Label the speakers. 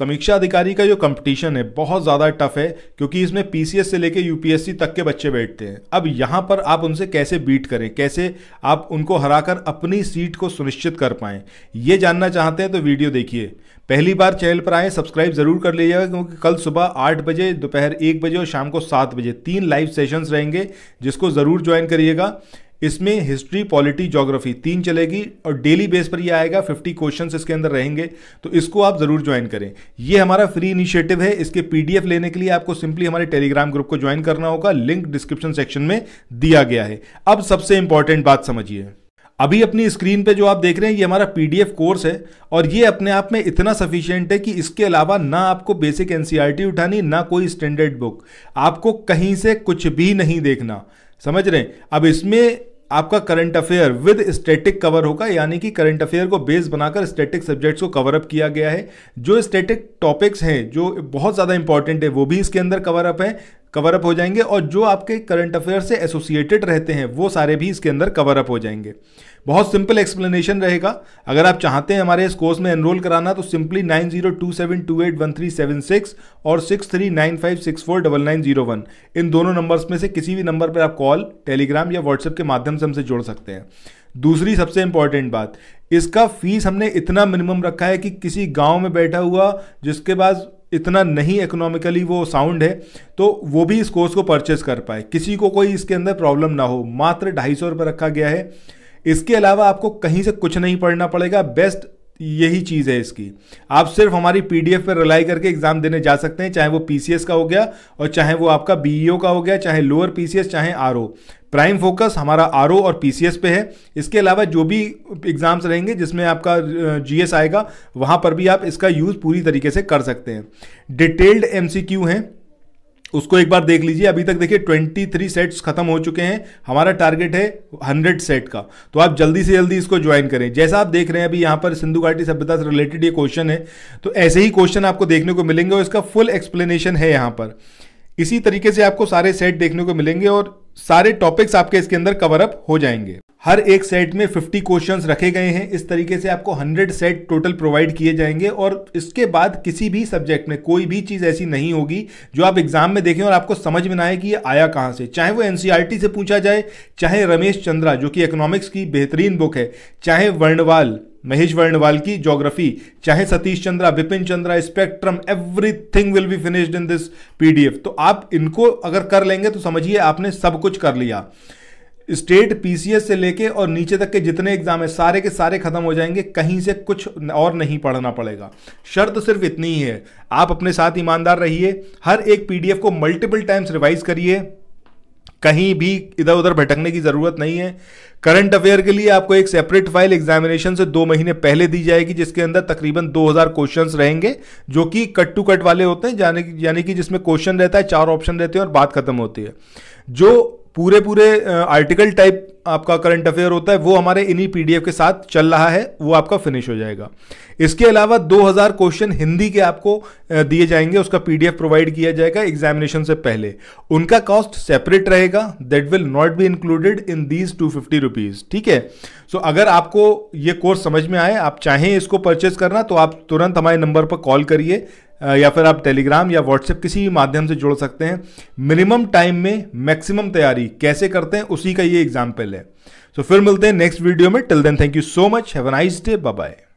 Speaker 1: समीक्षा अधिकारी का जो कंपटीशन है बहुत ज़्यादा टफ है क्योंकि इसमें पीसीएस से लेकर यूपीएससी तक के बच्चे बैठते हैं अब यहाँ पर आप उनसे कैसे बीट करें कैसे आप उनको हराकर अपनी सीट को सुनिश्चित कर पाएँ ये जानना चाहते हैं तो वीडियो देखिए पहली बार चैनल पर आए सब्सक्राइब ज़रूर कर लीजिएगा क्योंकि कल सुबह आठ बजे दोपहर एक बजे और शाम को सात बजे तीन लाइव सेशंस रहेंगे जिसको ज़रूर ज्वाइन करिएगा इसमें हिस्ट्री पॉलिटी ज्योग्राफी तीन चलेगी और डेली बेस पर ये आएगा 50 क्वेश्चंस इसके अंदर रहेंगे तो इसको आप ज़रूर ज्वाइन करें ये हमारा फ्री इनिशिएटिव है इसके पीडीएफ लेने के लिए आपको सिंपली हमारे टेलीग्राम ग्रुप को ज्वाइन करना होगा लिंक डिस्क्रिप्शन सेक्शन में दिया गया है अब सबसे इंपॉर्टेंट बात समझिए अभी अपनी स्क्रीन पे जो आप देख रहे हैं ये हमारा पीडीएफ कोर्स है और ये अपने आप में इतना सफिशियंट है कि इसके अलावा ना आपको बेसिक एनसीईआरटी e उठानी ना कोई स्टैंडर्ड बुक आपको कहीं से कुछ भी नहीं देखना समझ रहे हैं अब इसमें आपका current affair with static cover होगा यानी कि करंट अफेयर को बेस बनाकर स्टैटिक सब्जेक्ट्स को कवर अप किया गया है जो स्टैटिक टॉपिक्स हैं जो बहुत ज़्यादा इंपॉर्टेंट है वो भी इसके अंदर कवर अप है कवर अप हो जाएंगे और जो आपके करंट अफेयर से एसोसिएटेड रहते हैं वो सारे भी इसके अंदर कवर अप हो जाएंगे बहुत सिंपल एक्सप्लेनेशन रहेगा अगर आप चाहते हैं हमारे इस कोर्स में एनरोल कराना तो simply nine zero two seven two eight one three seven six और six three nine five six four double nine zero one इन दोनों नंबर्स में से किसी भी नंबर पर आप कॉल टेलीग्राम या व्हाट्सएप के माध्यम से हमसे जोड़ सकते हैं दूसरी सबसे इंपॉर्टेंट बात इसका फीस हमने इतना मिनिमम रखा है कि किसी गांव में बैठा हुआ जिसके पास इतना नहीं इकोनॉमिकली वो साउंड है तो वो भी इस कोर्स को परचेज कर पाए किसी को कोई इसके अंदर प्रॉब्लम ना हो मात्र ढाई सौ रुपये रखा गया है इसके अलावा आपको कहीं से कुछ नहीं पढ़ना पड़ेगा बेस्ट यही चीज़ है इसकी आप सिर्फ हमारी पीडीएफ पर रिलाई करके एग्ज़ाम देने जा सकते हैं चाहे वो पीसीएस का हो गया और चाहे वो आपका बीईओ e का हो गया चाहे लोअर पीसीएस चाहे आर प्राइम फोकस हमारा आर और पी पे है इसके अलावा जो भी एग्ज़ाम्स रहेंगे जिसमें आपका जी आएगा वहाँ पर भी आप इसका यूज़ पूरी तरीके से कर सकते हैं डिटेल्ड एम हैं उसको एक बार देख लीजिए अभी तक देखिए 23 सेट्स खत्म हो चुके हैं हमारा टारगेट है 100 सेट का तो आप जल्दी से जल्दी इसको ज्वाइन करें जैसा आप देख रहे हैं अभी यहाँ पर सिंधु घाटी सभ्यता से रिलेटेड ये क्वेश्चन है तो ऐसे ही क्वेश्चन आपको देखने को मिलेंगे और इसका फुल एक्सप्लेनेशन है यहाँ पर इसी तरीके से आपको सारे सेट देखने को मिलेंगे और सारे टॉपिक्स आपके इसके अंदर कवर अप हो जाएंगे हर एक सेट में 50 क्वेश्चंस रखे गए हैं इस तरीके से आपको 100 सेट टोटल प्रोवाइड किए जाएंगे और इसके बाद किसी भी सब्जेक्ट में कोई भी चीज़ ऐसी नहीं होगी जो आप एग्जाम में देखें और आपको समझ में आए कि ये आया कहाँ से चाहे वो एन e से पूछा जाए चाहे रमेश चंद्रा जो कि इकोनॉमिक्स की बेहतरीन बुक है चाहे वर्णवाल महेश वर्णवाल की जोग्राफी चाहे Satish Chandra Vipin Chandra Spectrum everything will be finished in this PDF तो आप इनको अगर कर लेंगे तो समझिए आपने सब कुछ कर लिया स्टेट पीसीएस से लेके और नीचे तक के जितने एग्जाम है सारे के सारे खत्म हो जाएंगे कहीं से कुछ और नहीं पढ़ना पड़ेगा शर्त सिर्फ इतनी ही है आप अपने साथ ईमानदार रहिए हर एक पीडीएफ को मल्टीपल टाइम्स रिवाइज करिए कहीं भी इधर उधर भटकने की ज़रूरत नहीं है करंट अफेयर के लिए आपको एक सेपरेट फाइल एग्जामिनेशन से दो महीने पहले दी जाएगी जिसके अंदर तकरीबन 2000 क्वेश्चंस रहेंगे जो कि कट टू कट वाले होते हैं यानी यानी कि जिसमें क्वेश्चन रहता है चार ऑप्शन रहते हैं और बात खत्म होती है जो पूरे पूरे आर्टिकल टाइप आपका करंट अफेयर होता है वो हमारे इन्हीं पीडीएफ के साथ चल रहा है वो आपका फिनिश हो जाएगा इसके अलावा 2000 क्वेश्चन हिंदी के आपको दिए जाएंगे उसका पीडीएफ प्रोवाइड किया जाएगा एग्जामिनेशन से पहले उनका कॉस्ट सेपरेट रहेगा that will not be included in these two fifty rupees ठीक है सो so, अगर आपको ये कोर्स समझ में आए आप चाहें इसको परचेज करना तो आप तुरंत हमारे नंबर पर कॉल करिए या फिर आप टेलीग्राम या व्हाट्सएप किसी भी माध्यम से जुड़ सकते हैं मिनिमम टाइम में मैक्सिमम तैयारी कैसे करते हैं उसी का ये एग्जाम्पल है सो so, फिर मिलते हैं नेक्स्ट वीडियो में till then thank you so much have a nice day bye